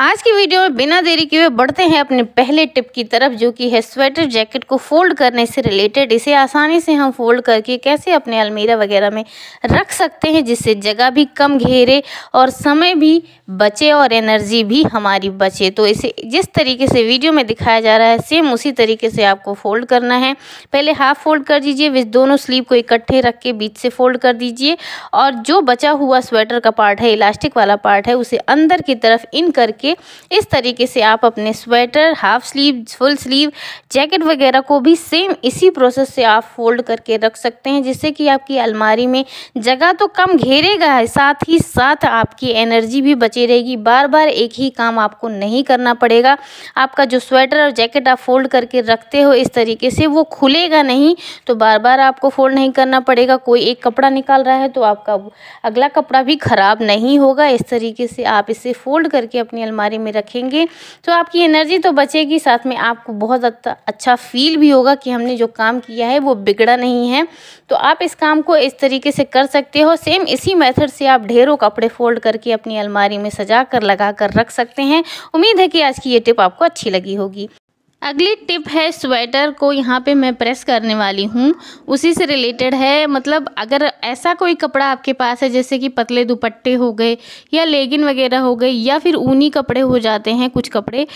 आज की वीडियो में बिना देरी किए बढ़ते हैं अपने पहले टिप की तरफ जो कि है स्वेटर जैकेट को फोल्ड करने से रिलेटेड इसे आसानी से हम फोल्ड करके कैसे अपने अलमीरा वगैरह में रख सकते हैं जिससे जगह भी कम घेरे और समय भी बचे और एनर्जी भी हमारी बचे तो इसे जिस तरीके से वीडियो में दिखाया जा रहा है सेम उसी तरीके से आपको फोल्ड करना है पहले हाफ फोल्ड कर दीजिए विस दोनों स्लीव को इकट्ठे रख के बीच से फोल्ड कर दीजिए और जो बचा हुआ स्वेटर का पार्ट है इलास्टिक वाला पार्ट है उसे अंदर की तरफ इन करके करके इस तरीके से आप अपने sweater half sleeve full sleeve jacket वगैरह को भी सेम इसी प्रोसेस से आप फोल्ड करके रख सकते हैं जिससे कि आपकी अलमारी में जगह तो कम घेरेगा साथ ही साथ आपकी एनर्जी भी बची रहेगी बार बार एक ही काम आपको नहीं करना पड़ेगा आपका जो स्वेटर और जैकेट आप फोल्ड करके रखते हो इस तरीके से वो खुलेगा नहीं तो बार बार आपको फोल्ड नहीं करना पड़ेगा कोई एक कपड़ा निकाल रहा है तो आपका अगला कपड़ा भी ख़राब नहीं होगा इस तरीके से आप इसे फोल्ड करके अपनी अलमारी अलमारी में रखेंगे तो आपकी एनर्जी तो बचेगी साथ में आपको बहुत अच्छा फील भी होगा कि हमने जो काम किया है वो बिगड़ा नहीं है तो आप इस काम को इस तरीके से कर सकते हो सेम इसी मेथड से आप ढेरों कपड़े फोल्ड करके अपनी अलमारी में सजा कर लगा कर रख सकते हैं उम्मीद है कि आज की ये टिप आपको अच्छी लगी होगी अगली टिप है स्वेटर को यहाँ पे मैं प्रेस करने वाली हूँ उसी से रिलेटेड है मतलब अगर ऐसा कोई कपड़ा आपके पास है जैसे कि पतले दुपट्टे हो गए या लेगिन वगैरह हो गए या फिर ऊनी कपड़े हो जाते हैं कुछ कपड़े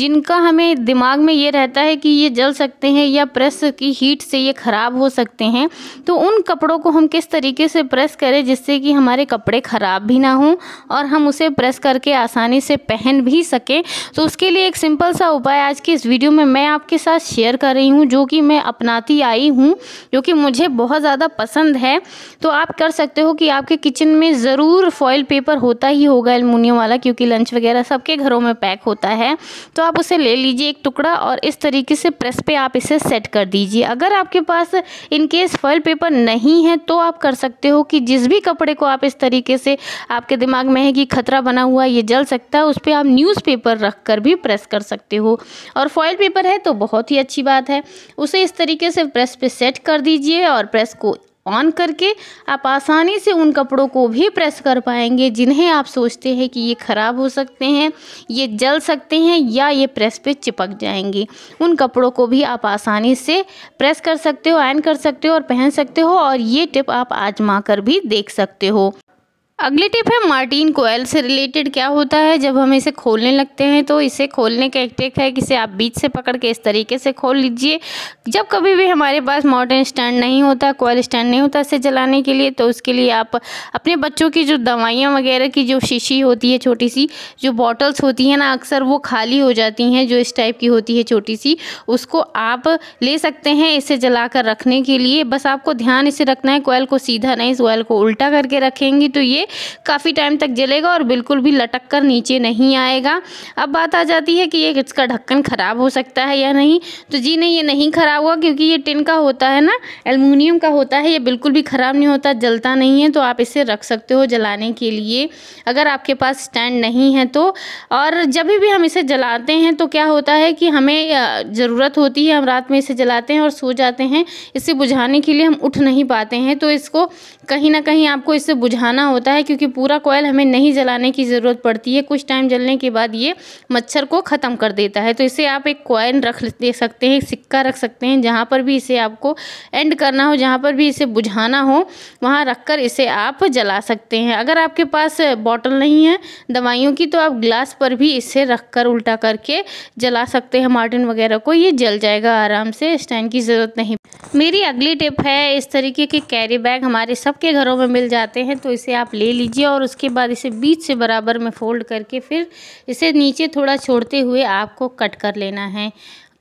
जिनका हमें दिमाग में ये रहता है कि ये जल सकते हैं या प्रेस की हीट से ये ख़राब हो सकते हैं तो उन कपड़ों को हम किस तरीके से प्रेस करें जिससे कि हमारे कपड़े ख़राब भी ना हों और हम उसे प्रेस करके आसानी से पहन भी सकें तो उसके लिए एक सिंपल सा उपाय आज की इस वीडियो में मैं आपके साथ शेयर कर रही हूँ जो कि मैं अपनाती आई हूँ जो कि मुझे बहुत ज़्यादा पसंद है तो आप कर सकते हो कि आपके किचन में ज़रूर फॉयल पेपर होता ही होगा एलमोनियम वाला क्योंकि लंच वगैरह सबके घरों में पैक होता है तो आप उसे ले लीजिए एक टुकड़ा और इस तरीके से प्रेस पे आप इसे सेट कर दीजिए अगर आपके पास इनकेस फॉयल पेपर नहीं है तो आप कर सकते हो कि जिस भी कपड़े को आप इस तरीके से आपके दिमाग में है कि खतरा बना हुआ ये जल सकता है उस पर आप न्यूज़पेपर रख कर भी प्रेस कर सकते हो और फॉयल पेपर है तो बहुत ही अच्छी बात है उसे इस तरीके से प्रेस पे सेट कर दीजिए और प्रेस को ऑन करके आप आसानी से उन कपड़ों को भी प्रेस कर पाएंगे जिन्हें आप सोचते हैं कि ये ख़राब हो सकते हैं ये जल सकते हैं या ये प्रेस पे चिपक जाएंगे उन कपड़ों को भी आप आसानी से प्रेस कर सकते हो आयन कर सकते हो और पहन सकते हो और ये टिप आप आजमा कर भी देख सकते हो अगली टिप है मार्टीन कोयल से रिलेटेड क्या होता है जब हम इसे खोलने लगते हैं तो इसे खोलने का एक टेक है कि इसे आप बीच से पकड़ के इस तरीके से खोल लीजिए जब कभी भी हमारे पास मॉडर्न स्टैंड नहीं होता कोयल स्टैंड नहीं होता इसे जलाने के लिए तो उसके लिए आप अपने बच्चों की जो दवाइयाँ वगैरह की जो शीशी होती है छोटी सी जो बॉटल्स होती हैं ना अक्सर वो खाली हो जाती हैं जो इस टाइप की होती है छोटी सी उसको आप ले सकते हैं इसे जला कर रखने के लिए बस आपको ध्यान इसे रखना है कोयल को सीधा नहीं इस कोयल को उल्टा करके रखेंगी तो ये काफ़ी टाइम तक जलेगा और बिल्कुल भी लटक कर नीचे नहीं आएगा अब बात आ जाती है कि ये इसका ढक्कन ख़राब हो सकता है या नहीं तो जी नहीं ये नहीं ख़राब हुआ क्योंकि ये टिन का होता है ना एलमिनियम का होता है ये बिल्कुल भी ख़राब नहीं होता जलता नहीं है तो आप इसे रख सकते हो जलाने के लिए अगर आपके पास स्टैंड नहीं है तो और जब भी हम इसे जलाते हैं तो क्या होता है कि हमें ज़रूरत होती है हम रात में इसे जलाते हैं और सो जाते हैं इसे बुझाने के लिए हम उठ नहीं पाते हैं तो इसको कहीं ना कहीं आपको इसे बुझाना होता है है क्योंकि पूरा कोयल हमें नहीं जलाने की ज़रूरत पड़ती है कुछ टाइम जलने के बाद ये मच्छर को ख़त्म कर देता है तो इसे आप एक कॉइन रख दे सकते हैं सिक्का रख सकते हैं जहाँ पर भी इसे आपको एंड करना हो जहाँ पर भी इसे बुझाना हो वहाँ रख कर इसे आप जला सकते हैं अगर आपके पास बॉटल नहीं है दवाइयों की तो आप ग्लास पर भी इसे रख कर उल्टा करके जला सकते हैं मार्टिन वगैरह को ये जल जाएगा आराम से स्टैंड की ज़रूरत नहीं मेरी अगली टिप है इस तरीके के कैरी बैग हमारे सबके घरों में मिल जाते हैं तो इसे आप ले ले लीजिए और उसके बाद इसे बीच से बराबर में फ़ोल्ड करके फिर इसे नीचे थोड़ा छोड़ते हुए आपको कट कर लेना है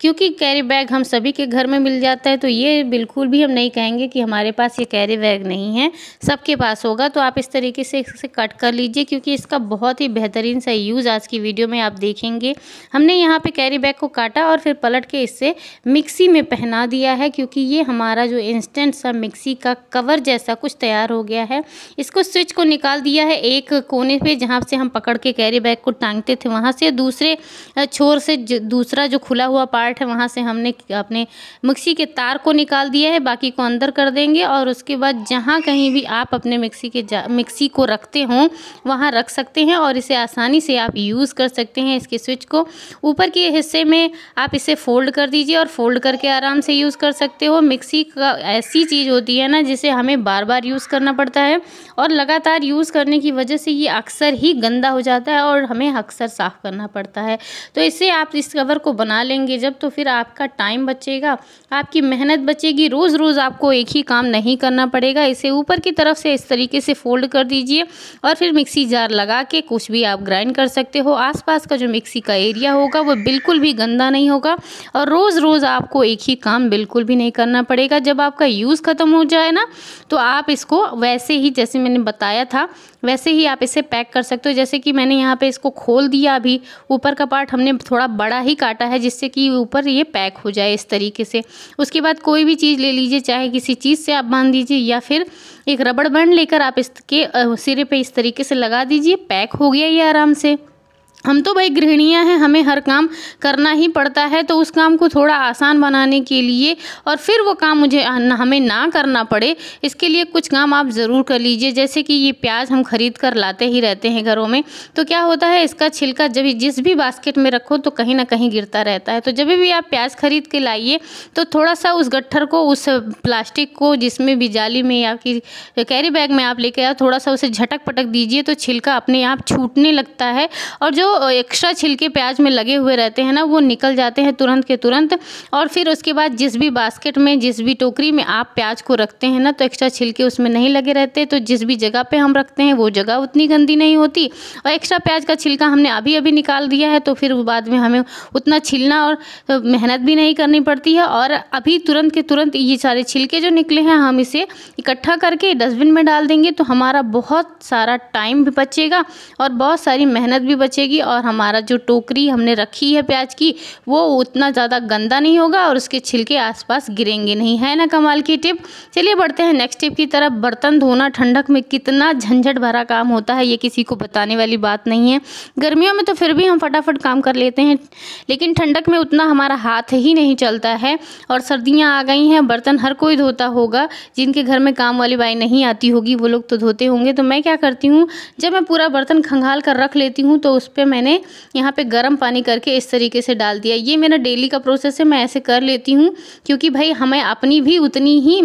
क्योंकि कैरी बैग हम सभी के घर में मिल जाता है तो ये बिल्कुल भी हम नहीं कहेंगे कि हमारे पास ये कैरी बैग नहीं है सबके पास होगा तो आप इस तरीके से इसे कट कर लीजिए क्योंकि इसका बहुत ही बेहतरीन सा यूज़ आज की वीडियो में आप देखेंगे हमने यहाँ पे कैरी बैग को काटा और फिर पलट के इससे मिक्सी में पहना दिया है क्योंकि ये हमारा जो इंस्टेंट सा मिक्सी का कवर जैसा कुछ तैयार हो गया है इसको स्विच को निकाल दिया है एक कोने पर जहाँ से हम पकड़ के कैरी बैग को टांगते थे वहाँ से दूसरे छोर से दूसरा जो खुला हुआ पार्ट पार्ट है वहाँ से हमने अपने मिक्सी के तार को निकाल दिया है बाकी को अंदर कर देंगे और उसके बाद जहाँ कहीं भी आप अपने मिक्सी के मिक्सी को रखते हों वहाँ रख सकते हैं और इसे आसानी से आप यूज़ कर सकते हैं इसके स्विच को ऊपर के हिस्से में आप इसे फ़ोल्ड कर दीजिए और फ़ोल्ड करके आराम से यूज़ कर सकते हो मिक्सी का ऐसी चीज़ होती है ना जिसे हमें बार बार यूज़ करना पड़ता है और लगातार यूज़ करने की वजह से ये अक्सर ही गंदा हो जाता है और हमें अक्सर साफ़ करना पड़ता है तो इससे आप इस कवर को बना लेंगे जब तो फिर आपका टाइम बचेगा आपकी मेहनत बचेगी रोज़ रोज़ आपको एक ही काम नहीं करना पड़ेगा इसे ऊपर की तरफ से इस तरीके से फोल्ड कर दीजिए और फिर मिक्सी जार लगा के कुछ भी आप ग्राइंड कर सकते हो आसपास का जो मिक्सी का एरिया होगा वो बिल्कुल भी गंदा नहीं होगा और रोज़ रोज़ आपको एक ही काम बिल्कुल भी नहीं करना पड़ेगा जब आपका यूज़ ख़त्म हो जाए ना तो आप इसको वैसे ही जैसे मैंने बताया था वैसे ही आप इसे पैक कर सकते हो जैसे कि मैंने यहाँ पे इसको खोल दिया अभी ऊपर का पार्ट हमने थोड़ा बड़ा ही काटा है जिससे कि ऊपर ये पैक हो जाए इस तरीके से उसके बाद कोई भी चीज़ ले लीजिए चाहे किसी चीज़ से आप बांध दीजिए या फिर एक रबड़ बैंड लेकर आप इसके सिरे पे इस तरीके से लगा दीजिए पैक हो गया ये आराम से हम तो भाई गृहणियाँ हैं हमें हर काम करना ही पड़ता है तो उस काम को थोड़ा आसान बनाने के लिए और फिर वो काम मुझे हमें ना करना पड़े इसके लिए कुछ काम आप ज़रूर कर लीजिए जैसे कि ये प्याज हम खरीद कर लाते ही रहते हैं घरों में तो क्या होता है इसका छिलका जब जिस भी बास्केट में रखो तो कहीं ना कहीं गिरता रहता है तो जब भी आप प्याज खरीद के लाइए तो थोड़ा सा उस गट्ठर को उस प्लास्टिक को जिसमें भी जाली में या कि कैरी बैग में आप लेके आओ थोड़ा सा उसे झटक पटक दीजिए तो छिलका अपने आप छूटने लगता है और जो एक्स्ट्रा छिलके प्याज में लगे हुए रहते हैं ना वो निकल जाते हैं तुरंत के तुरंत और फिर उसके बाद जिस भी बास्केट में जिस भी टोकरी में आप प्याज को रखते हैं ना तो एक्स्ट्रा छिलके उसमें नहीं लगे रहते तो जिस भी जगह पर हम रखते हैं वो जगह उतनी गंदी नहीं होती और एक्स्ट्रा प्याज का छिलका हमने अभी अभी निकाल दिया है तो फिर बाद में हमें उतना छिलना और मेहनत भी नहीं करनी पड़ती है और अभी तुरंत के तुरंत ये सारे छिलके जो निकले हैं हम इसे इकट्ठा करके डस्टबिन में डाल देंगे तो हमारा बहुत सारा टाइम भी बचेगा और बहुत सारी मेहनत भी बचेगी और हमारा जो टोकरी हमने रखी है प्याज की वो उतना ज़्यादा गंदा नहीं होगा और उसके छिलके आसपास गिरेंगे नहीं है ना कमाल की टिप चलिए बढ़ते हैं नेक्स्ट टिप की तरफ बर्तन धोना ठंडक में कितना झंझट भरा काम होता है ये किसी को बताने वाली बात नहीं है गर्मियों में तो फिर भी हम फटाफट काम कर लेते हैं लेकिन ठंडक में उतना हमारा हाथ ही नहीं चलता है और सर्दियाँ आ गई हैं बर्तन हर कोई धोता होगा जिनके घर में काम वाली बाई नहीं आती होगी वो लोग तो धोते होंगे तो मैं क्या करती हूँ जब मैं पूरा बर्तन खंगाल कर रख लेती हूँ तो उस पर मैंने यहाँ पे गर्म पानी करके इस तरीके से डाल दिया ये मेरा डेली का प्रोसेस है मैं ऐसे कर लेती हूँ क्योंकि भाई हमें अपनी भी उतनी ही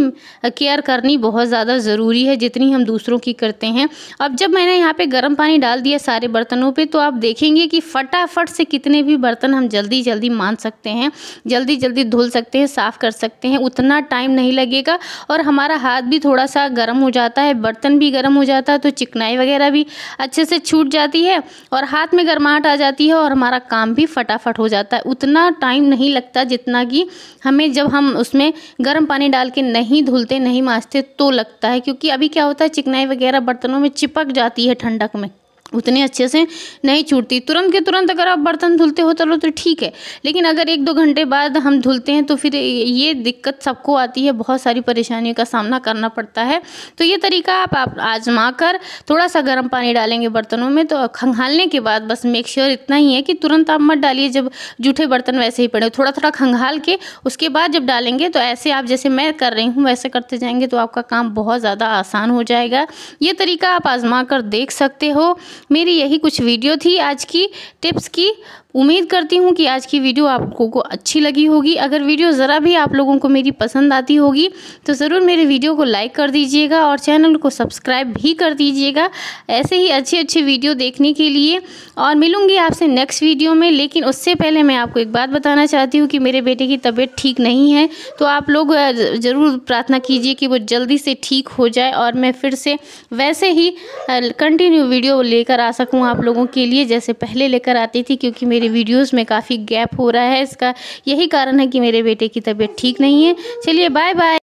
केयर करनी बहुत ज़्यादा ज़रूरी है जितनी हम दूसरों की करते हैं अब जब मैंने यहाँ पर गर्म पानी डाल दिया सारे बर्तनों पर तो आप देखेंगे कि फटाफट से कितने भी बर्तन हम जल्दी जल्दी मान सकते हैं जल्दी जल्दी धुल सकते हैं साफ़ कर सकते हैं उतना टाइम नहीं लगेगा और हमारा हाथ भी थोड़ा सा गर्म हो जाता है बर्तन भी गर्म हो जाता है तो चिकनाई वगैरह भी अच्छे से छूट जाती है और हाथ में गर्म गर्माहट आ जाती है और हमारा काम भी फटाफट हो जाता है उतना टाइम नहीं लगता जितना कि हमें जब हम उसमें गर्म पानी डाल के नहीं धुलते नहीं माँजते तो लगता है क्योंकि अभी क्या होता है चिकनाई वगैरह बर्तनों में चिपक जाती है ठंडक में उतने अच्छे से नहीं छूटती तुरंत के तुरंत अगर आप बर्तन धुलते हो चलो तो ठीक है लेकिन अगर एक दो घंटे बाद हम धुलते हैं तो फिर ये दिक्कत सबको आती है बहुत सारी परेशानियों का सामना करना पड़ता है तो ये तरीका आप, आप आजमा कर थोड़ा सा गर्म पानी डालेंगे बर्तनों में तो खंगालने के बाद बस मेक श्योर इतना ही है कि तुरंत आप मत डालिए जब जूठे बर्तन वैसे ही पड़े थोड़ा थोड़ा खंगाल के उसके बाद जब डालेंगे तो ऐसे आप जैसे मैं कर रही हूँ वैसे करते जाएंगे तो आपका काम बहुत ज़्यादा आसान हो जाएगा ये तरीका आप आजमा कर देख सकते हो मेरी यही कुछ वीडियो थी आज की टिप्स की उम्मीद करती हूँ कि आज की वीडियो आप लोगों को अच्छी लगी होगी अगर वीडियो ज़रा भी आप लोगों को मेरी पसंद आती होगी तो ज़रूर मेरे वीडियो को लाइक कर दीजिएगा और चैनल को सब्सक्राइब भी कर दीजिएगा ऐसे ही अच्छी अच्छी वीडियो देखने के लिए और मिलूँगी आपसे नेक्स्ट वीडियो में लेकिन उससे पहले मैं आपको एक बात बताना चाहती हूँ कि मेरे बेटे की तबीयत ठीक नहीं है तो आप लोग ज़रूर प्रार्थना कीजिए कि वो जल्दी से ठीक हो जाए और मैं फिर से वैसे ही कंटिन्यू वीडियो लेकर आ सकूँ आप लोगों के लिए जैसे पहले लेकर आती थी क्योंकि मेरे वीडियोस में काफ़ी गैप हो रहा है इसका यही कारण है कि मेरे बेटे की तबीयत ठीक नहीं है चलिए बाय बाय